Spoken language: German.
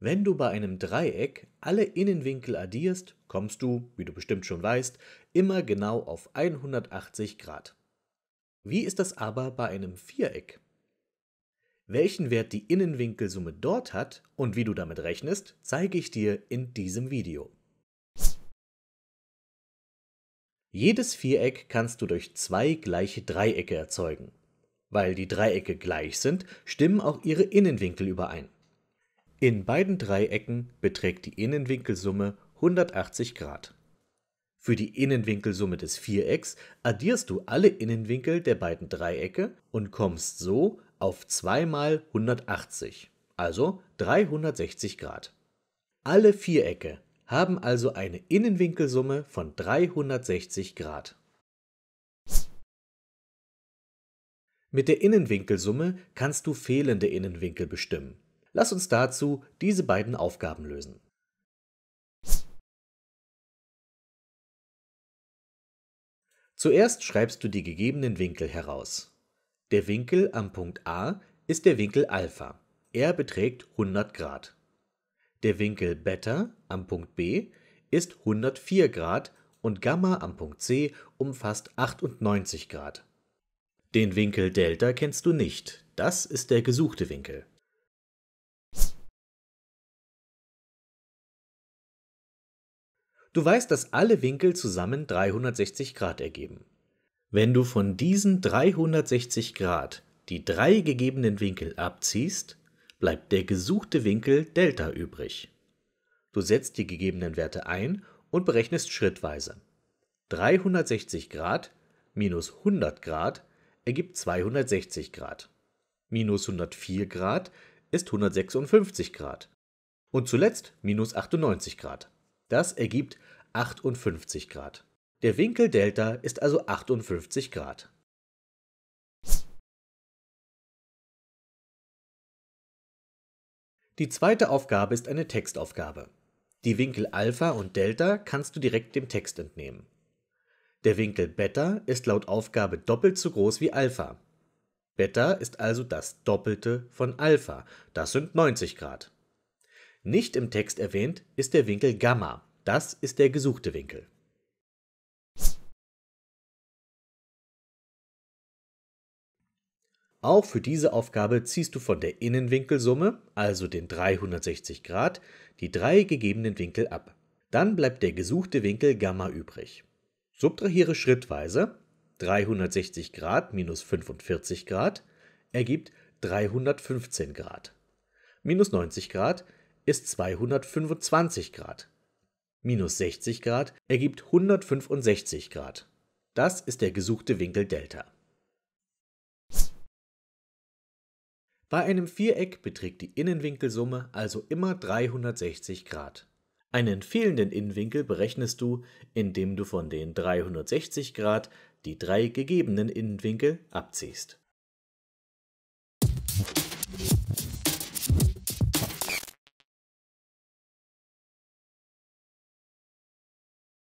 Wenn du bei einem Dreieck alle Innenwinkel addierst, kommst du, wie du bestimmt schon weißt, immer genau auf 180 Grad. Wie ist das aber bei einem Viereck? Welchen Wert die Innenwinkelsumme dort hat und wie du damit rechnest, zeige ich dir in diesem Video. Jedes Viereck kannst du durch zwei gleiche Dreiecke erzeugen. Weil die Dreiecke gleich sind, stimmen auch ihre Innenwinkel überein. In beiden Dreiecken beträgt die Innenwinkelsumme 180 Grad. Für die Innenwinkelsumme des Vierecks addierst du alle Innenwinkel der beiden Dreiecke und kommst so auf 2 mal 180, also 360 Grad. Alle Vierecke haben also eine Innenwinkelsumme von 360 Grad. Mit der Innenwinkelsumme kannst du fehlende Innenwinkel bestimmen Lass uns dazu diese beiden Aufgaben lösen. Zuerst schreibst du die gegebenen Winkel heraus. Der Winkel am Punkt A ist der Winkel Alpha. Er beträgt 100 Grad. Der Winkel Beta am Punkt B ist 104 Grad und Gamma am Punkt C umfasst 98 Grad. Den Winkel Delta kennst du nicht, das ist der gesuchte Winkel. Du weißt, dass alle Winkel zusammen 360 Grad ergeben. Wenn du von diesen 360 Grad die drei gegebenen Winkel abziehst, bleibt der gesuchte Winkel Delta übrig. Du setzt die gegebenen Werte ein und berechnest schrittweise. 360 Grad minus 100 Grad ergibt 260 Grad. Minus 104 Grad ist 156 Grad. Und zuletzt minus 98 Grad. Das ergibt 58 Grad. Der Winkel Delta ist also 58 Grad. Die zweite Aufgabe ist eine Textaufgabe. Die Winkel Alpha und Delta kannst du direkt dem Text entnehmen. Der Winkel Beta ist laut Aufgabe doppelt so groß wie Alpha. Beta ist also das Doppelte von Alpha, das sind 90 Grad. Nicht im Text erwähnt ist der Winkel Gamma. Das ist der gesuchte Winkel. Auch für diese Aufgabe ziehst du von der Innenwinkelsumme, also den 360 Grad, die drei gegebenen Winkel ab. Dann bleibt der gesuchte Winkel Gamma übrig. Subtrahiere schrittweise 360 Grad minus 45 Grad ergibt 315 Grad. Minus 90 Grad ist 225 Grad. Minus 60 Grad ergibt 165 Grad. Das ist der gesuchte Winkel Delta. Bei einem Viereck beträgt die Innenwinkelsumme also immer 360 Grad. Einen fehlenden Innenwinkel berechnest du, indem du von den 360 Grad die drei gegebenen Innenwinkel abziehst.